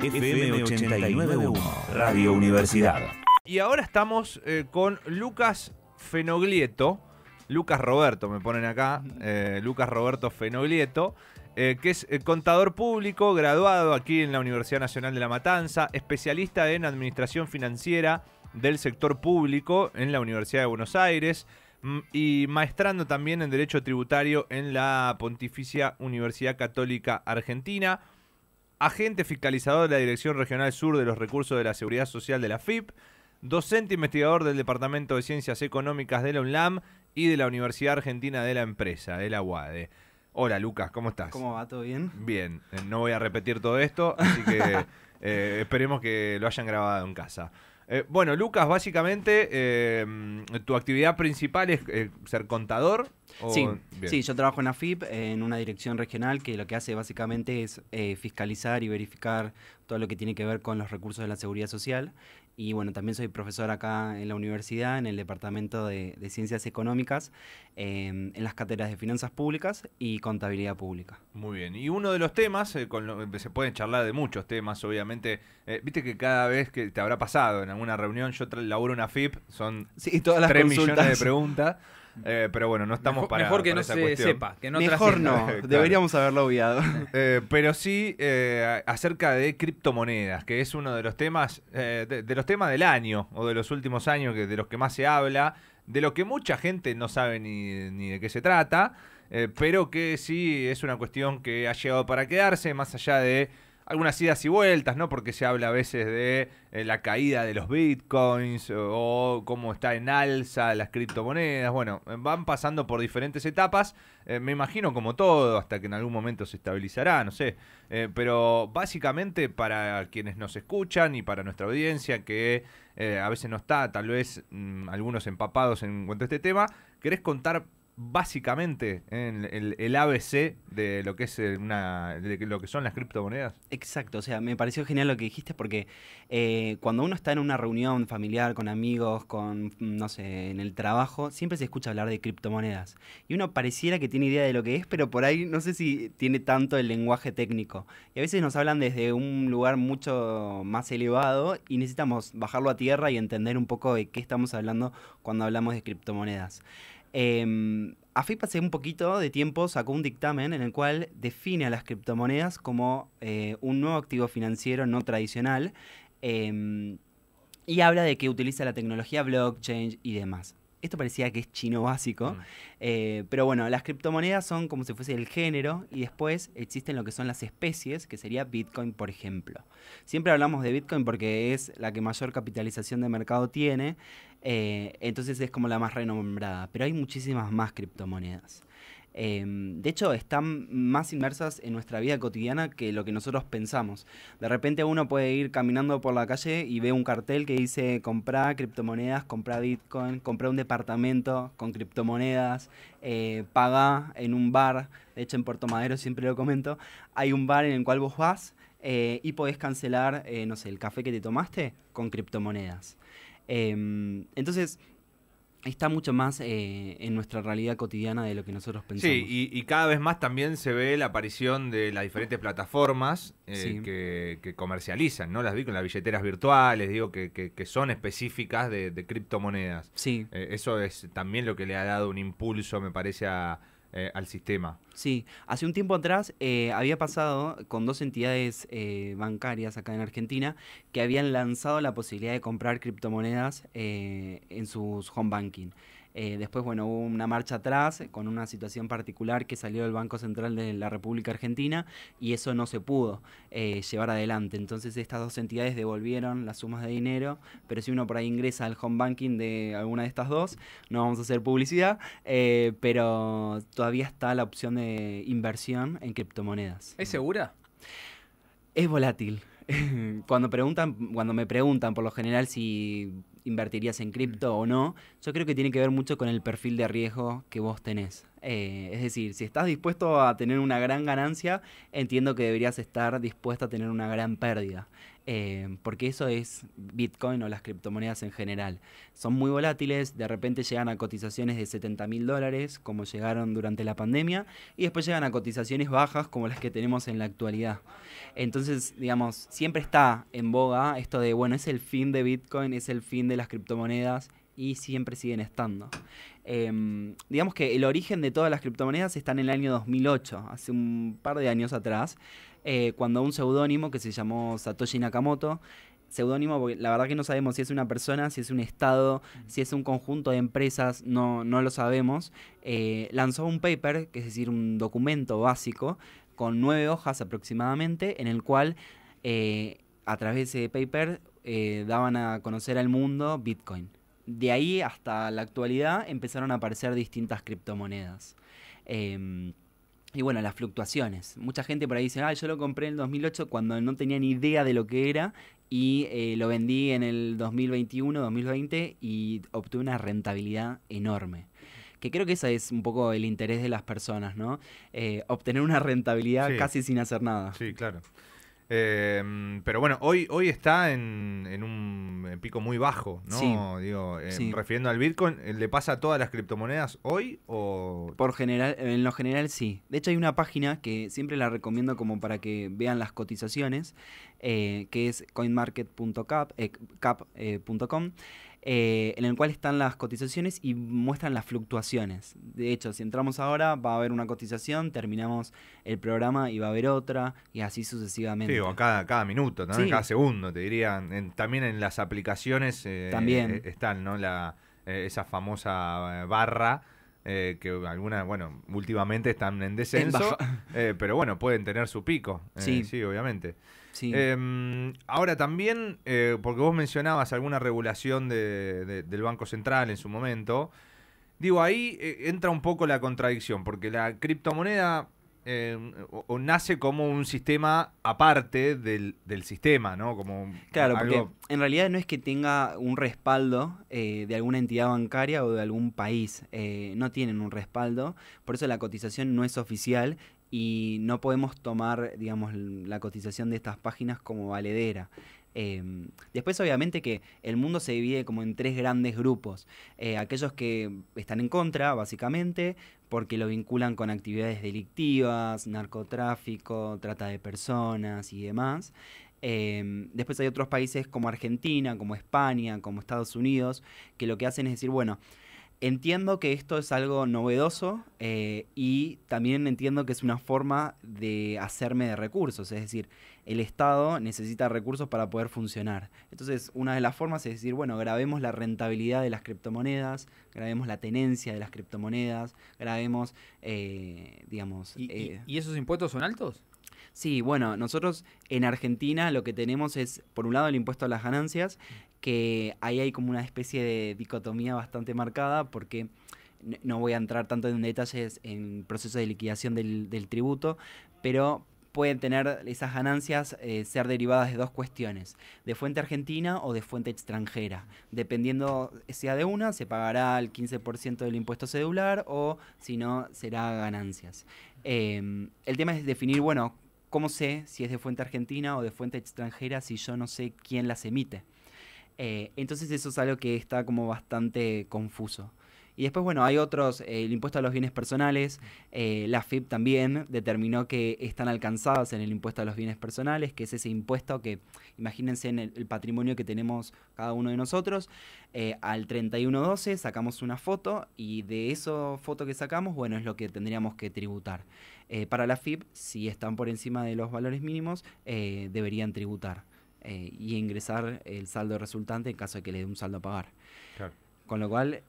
FM 891 Radio Universidad. Y ahora estamos eh, con Lucas Fenoglieto, Lucas Roberto me ponen acá, eh, Lucas Roberto Fenoglieto, eh, que es contador público, graduado aquí en la Universidad Nacional de La Matanza, especialista en administración financiera del sector público en la Universidad de Buenos Aires mm, y maestrando también en Derecho Tributario en la Pontificia Universidad Católica Argentina agente fiscalizador de la Dirección Regional Sur de los Recursos de la Seguridad Social de la FIP, docente investigador del Departamento de Ciencias Económicas de la UNLAM y de la Universidad Argentina de la Empresa, de la UADE. Hola Lucas, ¿cómo estás? ¿Cómo va? ¿Todo bien? Bien, eh, no voy a repetir todo esto, así que eh, esperemos que lo hayan grabado en casa. Eh, bueno, Lucas, básicamente eh, tu actividad principal es eh, ser contador. Sí, sí, yo trabajo en AFIP, en una dirección regional que lo que hace básicamente es fiscalizar y verificar todo lo que tiene que ver con los recursos de la seguridad social y bueno, también soy profesor acá en la universidad, en el Departamento de, Ciencias Económicas, em, en las cátedras de Finanzas Públicas y Contabilidad Pública. Muy bien, y uno de los temas, eh, con eh, se pueden charlar de muchos temas, obviamente, eh, viste que cada vez que te habrá pasado en alguna reunión, yo laburo una FIP, son sí, todas las millones de preguntas. Eh, pero bueno, no estamos para. Mejor que no se sepa, que no Mejor no, deberíamos haberlo obviado. Eh, pero sí eh, acerca de criptomonedas, que es uno de los temas, de, los temas del año o de los últimos años, que, de los que más se habla, de lo que mucha gente no sabe ni de qué se trata, pero que sí es una cuestión que ha llegado para quedarse, más allá de algunas idas y vueltas, ¿no? Porque se habla a veces de eh, la caída de los bitcoins o, cómo está en alza las criptomonedas. Bueno, eh, van pasando por diferentes etapas, eh, me imagino como todo, hasta que en algún momento se estabilizará, no sé. pero básicamente para quienes nos escuchan y para nuestra audiencia que a veces no está, tal vez mm, algunos empapados en cuanto a este tema, ¿querés contar básicamente en ¿eh? el, ABC de lo que es eh, una lo que son las criptomonedas. Exacto, o sea, me pareció genial lo que dijiste porque eh, cuando uno está en una reunión familiar con amigos, con mm, no sé, en el trabajo, siempre se escucha hablar de criptomonedas y uno pareciera que tiene idea de lo que es, pero por ahí no sé si tiene tanto el lenguaje técnico. Y a veces nos hablan desde un lugar mucho más elevado y necesitamos bajarlo a tierra y entender un poco de qué estamos hablando cuando hablamos de criptomonedas. Eh, em, AFIP hace un poquito de tiempo sacó un dictamen en el cual define a las criptomonedas como eh, un nuevo activo financiero no tradicional em, y habla de que utiliza la tecnología blockchain y demás esto parecía que es chino básico, mm. eh, pero bueno, las criptomonedas son como si fuese el género y después existen lo que son las especies, que sería Bitcoin, por ejemplo. Siempre hablamos de Bitcoin porque es la que mayor capitalización de mercado tiene, eh, entonces es como la más renombrada, pero hay muchísimas más criptomonedas. Em, de hecho, están más inmersas en nuestra vida cotidiana que lo que nosotros pensamos. De repente uno puede ir caminando por la calle y ve un cartel que dice compra criptomonedas, compra Bitcoin, compra un departamento con criptomonedas, eh, paga en un bar. De hecho, en Puerto Madero siempre lo comento. Hay un bar en el cual vos vas eh, y podés cancelar, eh, no sé, el café que te tomaste con criptomonedas. Em, entonces, está mucho más eh, en nuestra realidad cotidiana de lo que nosotros pensamos. Sí, y, cada vez más también se ve la aparición de las diferentes plataformas eh, que, comercializan, ¿no? Las vi con las billeteras virtuales, digo, que, son específicas de, de criptomonedas. Sí. Eh, eso es también lo que le ha dado un impulso, me parece, a, eh, al sistema. Sí, hace un tiempo atrás eh, había pasado con dos entidades eh, bancarias acá en Argentina que habían lanzado la posibilidad de comprar criptomonedas en sus home banking. Eh, después, bueno, hubo una marcha atrás eh, con una situación particular que salió del Banco Central de la República Argentina y eso no se pudo eh, llevar adelante. Entonces estas dos entidades devolvieron las sumas de dinero, pero si uno por ahí ingresa al home banking de alguna de estas dos, no vamos a hacer publicidad, pero todavía está la opción de inversión en criptomonedas. ¿Es segura? Es volátil. cuando preguntan, cuando me preguntan por lo general si invertirías en cripto o no, yo creo que tiene que ver mucho con el perfil de riesgo que vos tenés. Eh, es decir, si estás dispuesto a tener una gran ganancia, entiendo que deberías estar dispuesto a tener una gran pérdida. Eh, porque eso es Bitcoin o las criptomonedas en general. Son muy volátiles, de repente llegan a cotizaciones de 70.000 dólares, como llegaron durante la pandemia, y después llegan a cotizaciones bajas como las que tenemos en la actualidad. Entonces, digamos, siempre está en boga esto de, bueno, es el fin de Bitcoin, es el fin de las criptomonedas, y siempre siguen estando. Em, digamos que el origen de todas las criptomonedas está en el año 2008, hace un par de años atrás. Eh, cuando un seudónimo que se llamó Satoshi Nakamoto, seudónimo, porque la verdad que no sabemos si es una persona, si es un estado, si es un conjunto de empresas, no, no lo sabemos, eh, lanzó un paper, es decir, un documento básico, con nueve hojas aproximadamente, en el cual eh, a través de ese paper daban a conocer al mundo Bitcoin. De ahí hasta la actualidad empezaron a aparecer distintas criptomonedas. Em, y bueno, las fluctuaciones. Mucha gente por ahí dice, ah, yo lo compré en el 2008 cuando no tenía ni idea de lo que era y eh, lo vendí en el 2021, 2020 y obtuve una rentabilidad enorme. Que creo que ese es un poco el interés de las personas, ¿no? Eh, obtener una rentabilidad casi sin hacer nada. Sí, claro. Em, pero bueno, hoy, hoy está en, un pico muy bajo, ¿no? Digo, em, refiriendo al Bitcoin, eh, ¿le pasa a todas las criptomonedas hoy o...? Por general, en lo general sí. De hecho hay una página que siempre la recomiendo como para que vean las cotizaciones, eh, que es coinmarket.cap.com. Eh, en el cual están las cotizaciones y muestran las fluctuaciones. De hecho, si entramos ahora, va a haber una cotización, terminamos el programa y va a haber otra, y así sucesivamente. Sí, o cada, minuto, cada segundo, te diría. también en las aplicaciones eh, eh, están, esa famosa barra eh, que algunas, bueno, últimamente están en descenso, eh, pero bueno, pueden tener su pico. Eh, sí. obviamente. Em, ahora también, porque vos mencionabas alguna regulación del Banco Central en su momento, digo, ahí entra un poco la contradicción, porque la criptomoneda Em, o, nace como un sistema aparte del, del sistema, ¿no? Como claro, porque en realidad no es que tenga un respaldo eh, de alguna entidad bancaria o de algún país. Eh, no tienen un respaldo, por eso la cotización no es oficial y no podemos tomar, digamos, la cotización de estas páginas como valedera. Em, después, obviamente, que el mundo se divide como en tres grandes grupos. Eh, aquellos que están en contra, básicamente, porque lo vinculan con actividades delictivas, narcotráfico, trata de personas y demás. Em, después hay otros países como Argentina, como España, como Estados Unidos, que lo que hacen es decir, bueno, Entiendo que esto es algo novedoso eh, y también entiendo que es una forma de hacerme de recursos, es decir, el Estado necesita recursos para poder funcionar. Entonces, una de las formas es decir, bueno, grabemos la rentabilidad de las criptomonedas, grabemos la tenencia de las criptomonedas, grabemos, eh, digamos... Eh, ¿Y, esos impuestos son altos? Sí, bueno, nosotros en Argentina lo que tenemos es, por un lado, el impuesto a las ganancias, que ahí hay como una especie de dicotomía bastante marcada porque no voy a entrar tanto en detalles en proceso de liquidación del, tributo, pero pueden tener esas ganancias eh, ser derivadas de dos cuestiones, de fuente argentina o de fuente extranjera. Dependiendo sea de una, se pagará el 15% del impuesto cedular o si no, será ganancias. Em, el tema es definir, bueno, ¿Cómo sé si es de fuente argentina o de fuente extranjera si yo no sé quién las emite? Eh, entonces eso es algo que está como bastante confuso. Y después, bueno, hay otros, eh, el impuesto a los bienes personales, eh, la FIP también determinó que están alcanzadas en el impuesto a los bienes personales, que es ese impuesto que, imagínense en el, patrimonio que tenemos cada uno de nosotros, eh, al 3112 sacamos una foto y de esa foto que sacamos, bueno, es lo que tendríamos que tributar. Eh, para la FIP, si están por encima de los valores mínimos, deberían tributar y ingresar el saldo resultante en caso de que le dé un saldo a pagar. Con lo cual,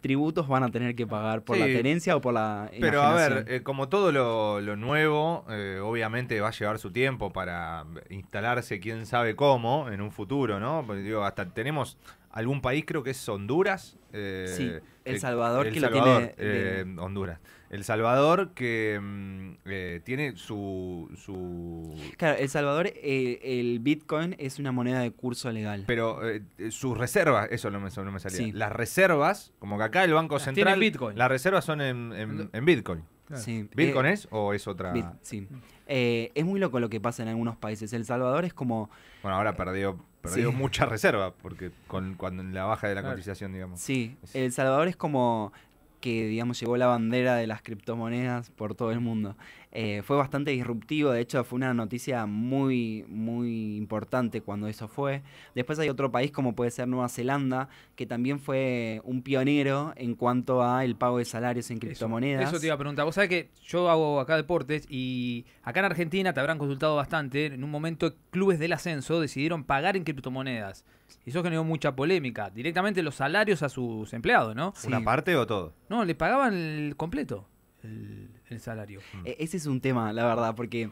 tributos van a tener que pagar por la tenencia o por la... Pero a ver, eh, como todo lo, nuevo, eh, obviamente va a llevar su tiempo para instalarse quién sabe cómo en un futuro, ¿no? Porque, digo, hasta tenemos algún país, creo que es Honduras. Eh, sí, El Salvador, que lo tiene... Honduras. El Salvador que mm, eh, tiene su, su... Claro, El Salvador, eh, el Bitcoin es una moneda de curso legal. Pero eh, sus reservas, eso no me, no me salía. Las reservas, como que acá el Banco Central... Bitcoin. Las reservas son en, Bitcoin. Sí. ¿Bitcoin es o es otra? sí. es muy loco lo que pasa en algunos países. El Salvador es como... Bueno, ahora perdió perdió mucha reserva porque con, cuando la baja de la cotización, digamos. Sí, El Salvador es como que digamos llegó la bandera de las criptomonedas por todo el mundo. Eh, fue bastante disruptivo, de hecho fue una noticia muy, muy importante cuando eso fue. Después hay otro país como puede ser Nueva Zelanda, que también fue un pionero en cuanto a el pago de salarios en criptomonedas. Eso, te iba a preguntar. Vos sabés que yo hago acá deportes y acá en Argentina te habrán consultado bastante. En un momento clubes del ascenso decidieron pagar en criptomonedas. Y eso generó mucha polémica. Directamente los salarios a sus empleados, ¿no? ¿Una parte o todo? No, le pagaban el completo el, salario. Mm. E-, ese es un tema, la verdad, porque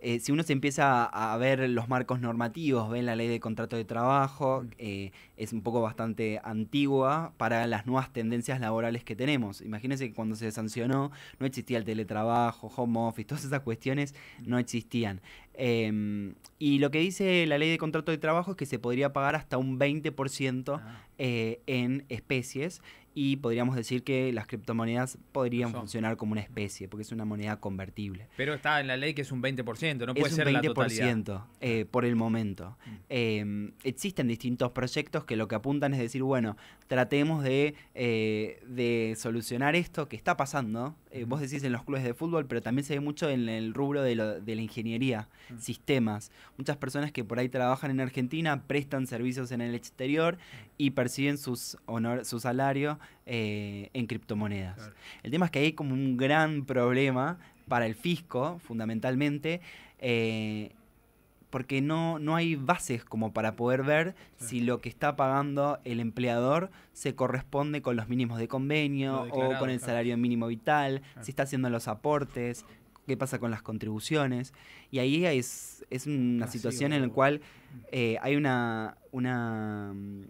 eh, si uno se empieza a, ver los marcos normativos, ven la ley de contrato de trabajo, mm. eh, es un poco bastante antigua para las nuevas tendencias laborales que tenemos. Imagínense que cuando se sancionó no existía el teletrabajo, home office, todas esas cuestiones no existían. Em, y lo que dice la ley de contrato de trabajo es que se podría pagar hasta un 20% ah. eh, en especies y podríamos decir que las criptomonedas podrían funcionar como una especie, porque es una moneda convertible. Pero está en la ley que es un 20%, no puede ser un 20%, la Eh, ah. por el momento. Mm. Em, existen distintos proyectos que lo que apuntan es decir, bueno, tratemos eh, de, solucionar esto que está pasando. Eh, vos decís en los clubes de fútbol, pero también se ve mucho en el rubro de, la ingeniería, sistemas. Muchas personas que por ahí trabajan en Argentina prestan servicios en el exterior y perciben sus honor, su salario eh, en criptomonedas. El tema es que hay como un gran problema para el fisco, fundamentalmente porque no, no hay bases como para poder ver si lo que está pagando el empleador se corresponde con los mínimos de convenio o con el salario mínimo vital, si está haciendo los aportes, qué pasa con las contribuciones. Y ahí es, una situación en la cual mm. eh, hay una, una mm,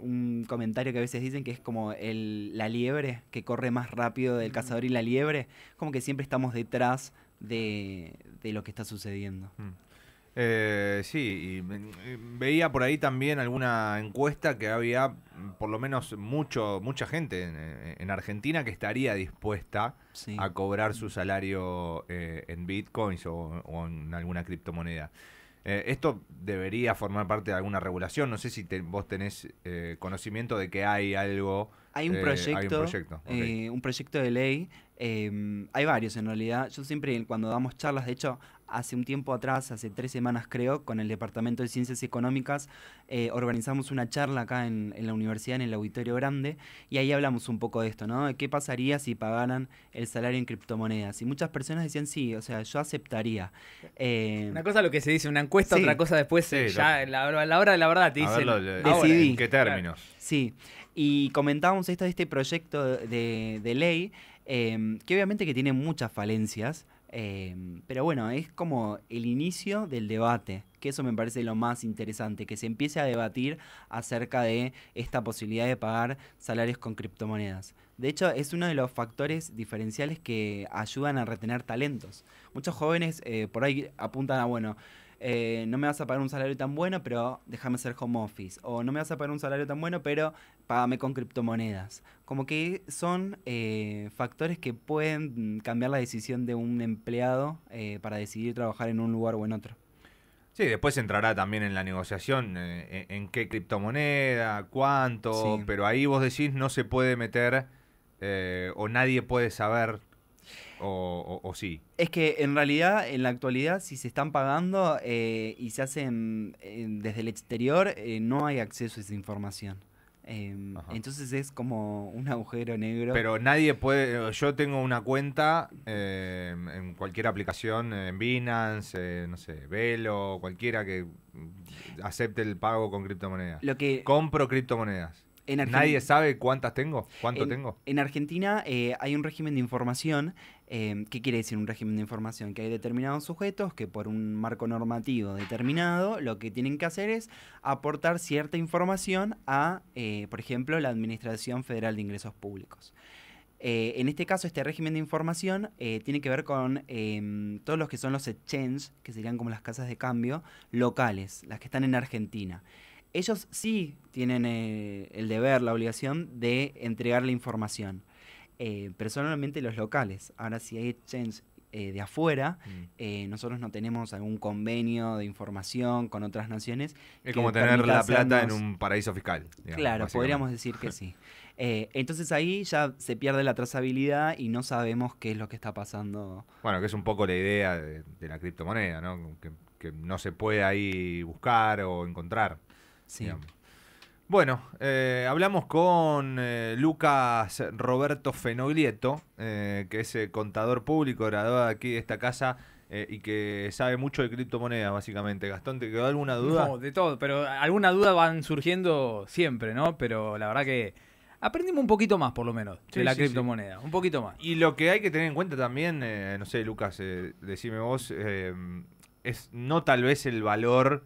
un comentario que a veces dicen que es como el, la liebre, que corre más rápido del mm. cazador y la liebre, como que siempre estamos detrás de, lo que está sucediendo. Eh, sí, y eh, veía por ahí también alguna encuesta que había mm, por lo menos mucho, mucha gente en, eh, Argentina que estaría dispuesta a cobrar su salario en bitcoins o, en alguna criptomoneda. esto debería formar parte de alguna regulación. No sé si vos tenés conocimiento de que hay algo. Hay un proyecto, un proyecto de ley Em, hay varios en realidad. Yo siempre cuando damos charlas, de hecho, hace un tiempo atrás, hace tres semanas creo, con el Departamento de Ciencias Económicas, eh, organizamos una charla acá en, la universidad, en el Auditorio Grande, y ahí hablamos un poco de esto, ¿no? De qué pasaría si pagaran el salario en criptomonedas. Y muchas personas decían, sí, o sea, yo aceptaría. Eh, una cosa lo que se dice una encuesta, otra cosa después, ya a la, hora de la verdad te decidí. qué términos? Sí, y comentábamos esto de este proyecto de, de ley Em, que obviamente que tiene muchas falencias, em, pero bueno, es como el inicio del debate, que eso me parece lo más interesante, que se empiece a debatir acerca de esta posibilidad de pagar salarios con criptomonedas. De hecho, es uno de los factores diferenciales que ayudan a retener talentos. Muchos jóvenes eh, por ahí apuntan a, bueno, eh, no me vas a pagar un salario tan bueno, pero déjame hacer home office. O no me vas a pagar un salario tan bueno, pero págame con criptomonedas. Como que son eh, factores que pueden mm, cambiar la decisión de un empleado eh, para decidir trabajar en un lugar o en otro. Sí, después entrará también en la negociación en, qué criptomoneda, cuánto, pero ahí vos decís no se puede meter o nadie puede saber o, sí? Es que en realidad, en la actualidad, si se están pagando eh, y se hacen eh, desde el exterior, eh, no hay acceso a esa información. Em, entonces es como un agujero negro. Pero nadie puede. Yo tengo una cuenta em, en cualquier aplicación, en Binance, no sé, Velo, cualquiera que acepte el pago con criptomonedas. Compro criptomonedas. Nadie sabe cuántas tengo, cuánto tengo. En Argentina hay un régimen de información Em, ¿Qué quiere decir un régimen de información? Que hay determinados sujetos que por un marco normativo determinado lo que tienen que hacer es aportar cierta información a, eh, por ejemplo, la Administración Federal de Ingresos Públicos. Eh, en este caso, este régimen de información eh, tiene que ver con em, todos los que son los exchanges, que serían como las casas de cambio locales, las que están en Argentina. Ellos sí tienen el deber, la obligación de entregar la información. Eh, personalmente los locales. Ahora, si hay exchange eh, de afuera, mm. eh, nosotros no tenemos algún convenio de información con otras naciones. Es como tener la plata en un paraíso fiscal. claro, podríamos decir que sí. entonces ahí ya se pierde la trazabilidad y no sabemos qué es lo que está pasando. Bueno, que es un poco la idea de, la criptomoneda, Que, no se puede ahí buscar o encontrar. Sí. Bueno, eh, hablamos con eh, Lucas Roberto Fenoglieto, eh, que es contador público, graduado aquí de esta casa y que sabe mucho de criptomonedas, básicamente. Gastón, ¿te quedó alguna duda? No, de todo, pero alguna duda van surgiendo siempre, ¿no? Pero la verdad que aprendimos un poquito más, por lo menos, de la criptomoneda, un poquito más. Y lo que hay que tener en cuenta también, no sé, Lucas, decime vos, es no tal vez el valor,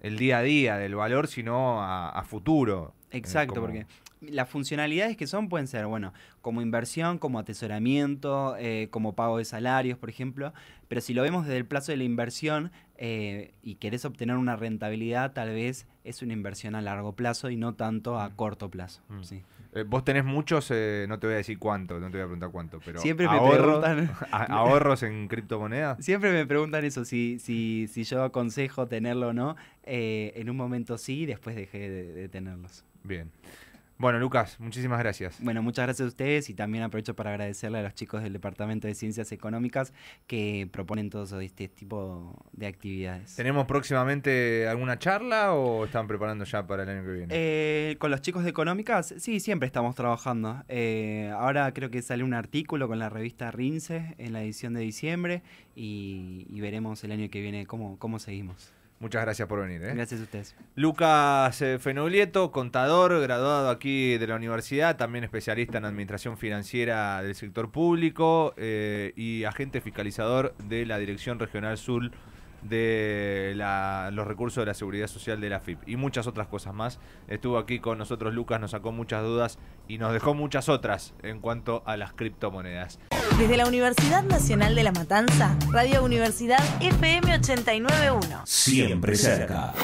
el día a día del valor, sino a, futuro. Exacto, porque las funcionalidades que son pueden ser, bueno, como inversión, como atesoramiento, eh, como pago de salarios, por ejemplo, pero si lo vemos desde el plazo de la inversión, eh, y querés obtener una rentabilidad, tal vez es una inversión a largo plazo y no tanto a mm. corto plazo. Mm. Eh, vos tenés muchos, eh, no te voy a decir cuánto, no te voy a preguntar cuánto, pero siempre me ahorros en criptomonedas. Siempre me preguntan eso, si, si, si yo aconsejo tenerlo o no. en un momento sí, después dejé de tenerlos. Bien. Bueno, Lucas, muchísimas gracias. Bueno, muchas gracias a ustedes y también aprovecho para agradecerle a los chicos del Departamento de Ciencias Económicas que proponen todo este tipo de actividades. ¿Tenemos próximamente alguna charla o están preparando ya para el año que viene? Eh, con los chicos de Económicas, sí, siempre estamos trabajando. Eh, ahora creo que sale un artículo con la revista Rince en la edición de diciembre y, y veremos el año que viene cómo, cómo seguimos. Muchas gracias por venir. ¿eh? Gracias a ustedes. Lucas eh, Fenoglieto, contador, graduado aquí de la universidad, también especialista en administración financiera del sector público eh, y agente fiscalizador de la Dirección Regional Sur de los recursos de la seguridad social de la FIP y muchas otras cosas más. Estuvo aquí con nosotros Lucas, nos sacó muchas dudas y nos dejó muchas otras en cuanto a las criptomonedas. Desde la Universidad Nacional de La Matanza, Radio Universidad FM 891. Siempre cerca.